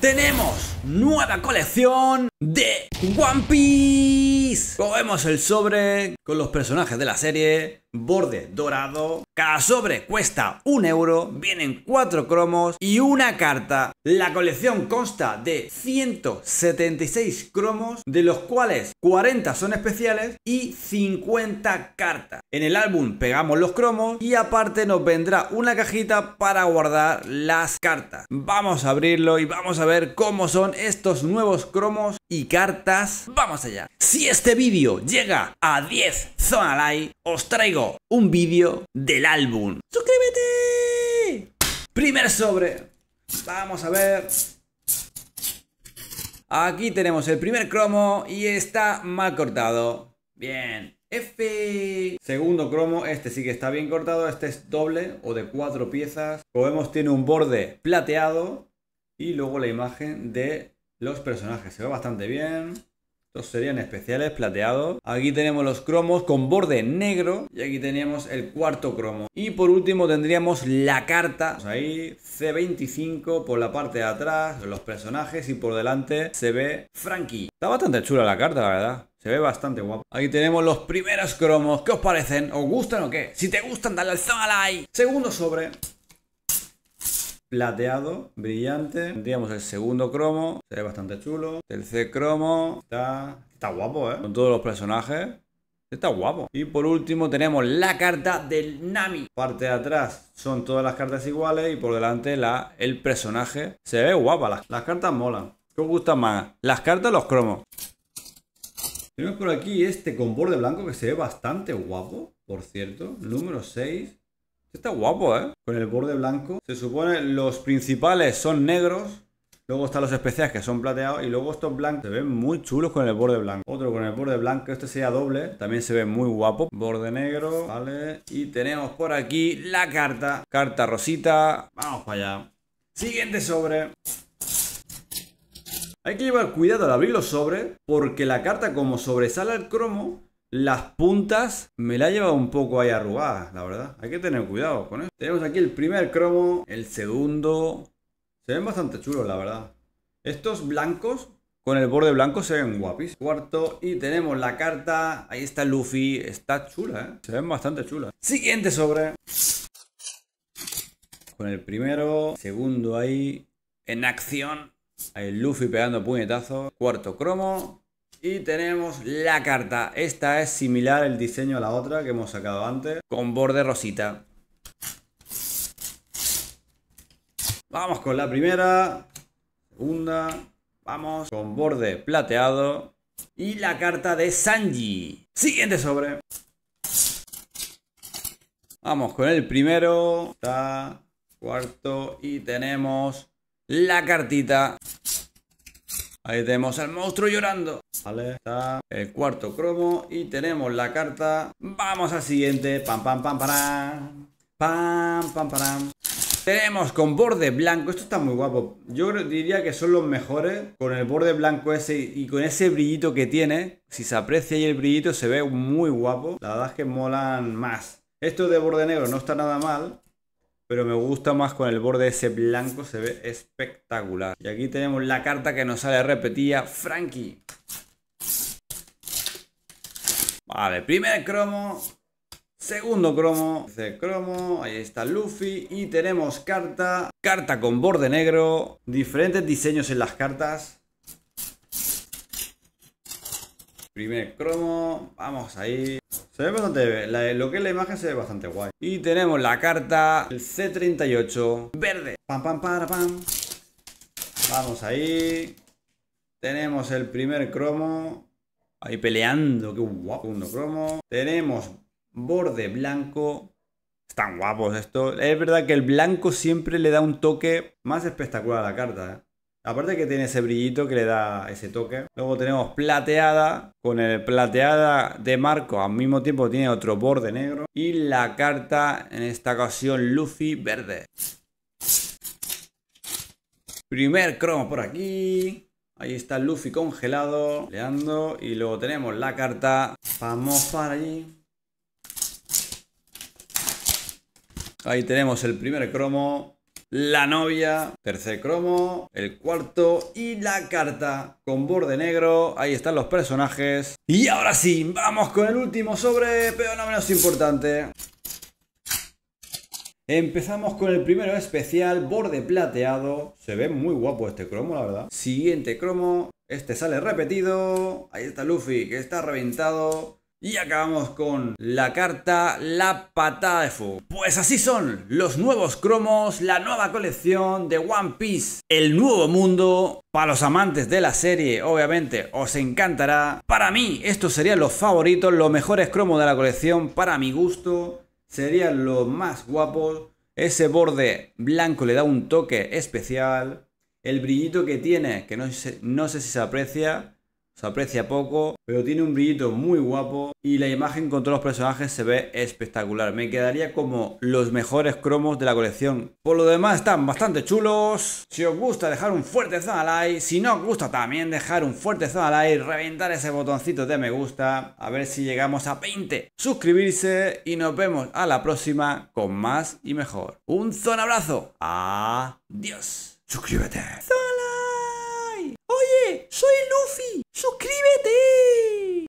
tenemos nueva colección de One Piece. Cogemos el sobre con los personajes de la serie borde dorado. Cada sobre cuesta un euro, vienen cuatro cromos y una carta. La colección consta de 176 cromos, de los cuales 40 son especiales y 50 cartas. En el álbum pegamos los cromos y aparte nos vendrá una cajita para guardar las cartas. Vamos a abrirlo y vamos a ver cómo son estos nuevos cromos y cartas. ¡Vamos allá! Si este vídeo llega a 10 Zona like os traigo un vídeo del álbum. ¡Suscríbete! Primer sobre. Vamos a ver. Aquí tenemos el primer cromo y está mal cortado. Bien. F. Segundo cromo, este sí que está bien cortado, este es doble o de cuatro piezas. Como vemos tiene un borde plateado y luego la imagen de los personajes. Se ve bastante bien serían especiales plateados. Aquí tenemos los cromos con borde negro. Y aquí teníamos el cuarto cromo. Y por último tendríamos la carta. ahí C25 por la parte de atrás, los personajes y por delante se ve Frankie. Está bastante chula la carta, la verdad. Se ve bastante guapo. Aquí tenemos los primeros cromos. ¿Qué os parecen? ¿Os gustan o qué? Si te gustan, dale al like. Segundo sobre plateado, brillante. Tendríamos el segundo cromo, se ve bastante chulo. Tercer cromo, está, está guapo, ¿eh? Con todos los personajes. Está guapo. Y por último tenemos la carta del Nami. Parte de atrás son todas las cartas iguales y por delante la, el personaje. Se ve guapa. Las, cartas molan. ¿Qué os gusta más? Las cartas o los cromos. Tenemos por aquí este con borde blanco que se ve bastante guapo, por cierto. Número 6. Está guapo, ¿eh? Con el borde blanco. Se supone los principales son negros. Luego están los especiales que son plateados. Y luego estos blancos se ven muy chulos con el borde blanco. Otro con el borde blanco. Este sea doble. También se ve muy guapo. Borde negro. Vale. Y tenemos por aquí la carta. Carta rosita. Vamos para allá. Siguiente sobre. Hay que llevar cuidado al abrir los sobres porque la carta como sobresale al cromo las puntas me la ha llevado un poco ahí arrugada, la verdad. Hay que tener cuidado con eso. Tenemos aquí el primer cromo, el segundo. Se ven bastante chulos, la verdad. Estos blancos con el borde blanco se ven guapis. Cuarto, y tenemos la carta. Ahí está Luffy. Está chula, ¿eh? Se ven bastante chulas. Siguiente sobre. Con el primero, segundo ahí, en acción. Ahí Luffy pegando puñetazo. Cuarto cromo. Y tenemos la carta. Esta es similar el diseño a la otra que hemos sacado antes, con borde rosita. Vamos con la primera, segunda, vamos con borde plateado y la carta de Sanji. Siguiente sobre. Vamos con el primero, cuarto y tenemos la cartita. Ahí tenemos al monstruo llorando. Vale, está el cuarto cromo y tenemos la carta. Vamos al siguiente. Pam, pam, pam, pam. Pam, pam, pam. Tenemos con borde blanco, esto está muy guapo. Yo diría que son los mejores con el borde blanco ese y con ese brillito que tiene. Si se aprecia y el brillito se ve muy guapo. La verdad es que molan más. Esto de borde negro no está nada mal pero me gusta más con el borde ese blanco, se ve espectacular. Y aquí tenemos la carta que nos sale repetida, Frankie. Vale, primer cromo, segundo cromo, tercer cromo, ahí está Luffy y tenemos carta, carta con borde negro, diferentes diseños en las cartas. Primer cromo, vamos ahí. Se ve bastante, lo que es la imagen se ve bastante guay. Y tenemos la carta, el C38, verde. Pam, pam, Vamos ahí. Tenemos el primer cromo. Ahí peleando, qué guapo. Segundo cromo. Tenemos borde blanco. Están guapos esto. Es verdad que el blanco siempre le da un toque más espectacular a la carta. ¿eh? Aparte que tiene ese brillito que le da ese toque. Luego tenemos plateada con el plateada de marco. Al mismo tiempo tiene otro borde negro. Y la carta, en esta ocasión, Luffy verde. Primer cromo por aquí. Ahí está Luffy congelado, leando. Y luego tenemos la carta. Vamos para allí. Ahí tenemos el primer cromo la novia, tercer cromo, el cuarto y la carta con borde negro. Ahí están los personajes. Y ahora sí, vamos con el último sobre, pero no menos importante. Empezamos con el primero especial, borde plateado. Se ve muy guapo este cromo, la verdad. Siguiente cromo, este sale repetido. Ahí está Luffy, que está reventado. Y acabamos con la carta La Patada de Fuego. Pues así son los nuevos cromos, la nueva colección de One Piece, el nuevo mundo. Para los amantes de la serie, obviamente, os encantará. Para mí, estos serían los favoritos, los mejores cromos de la colección. Para mi gusto, serían los más guapos. Ese borde blanco le da un toque especial. El brillito que tiene, que no sé, no sé si se aprecia, se aprecia poco, pero tiene un brillito muy guapo y la imagen con todos los personajes se ve espectacular. Me quedaría como los mejores cromos de la colección. Por lo demás están bastante chulos. Si os gusta dejar un fuerte zona like, si no os gusta también dejar un fuerte zona like, reventar ese botoncito de me gusta, a ver si llegamos a 20. Suscribirse y nos vemos a la próxima con más y mejor. Un zona abrazo. Adiós. Suscríbete. ¡Soy Luffy! ¡Suscríbete!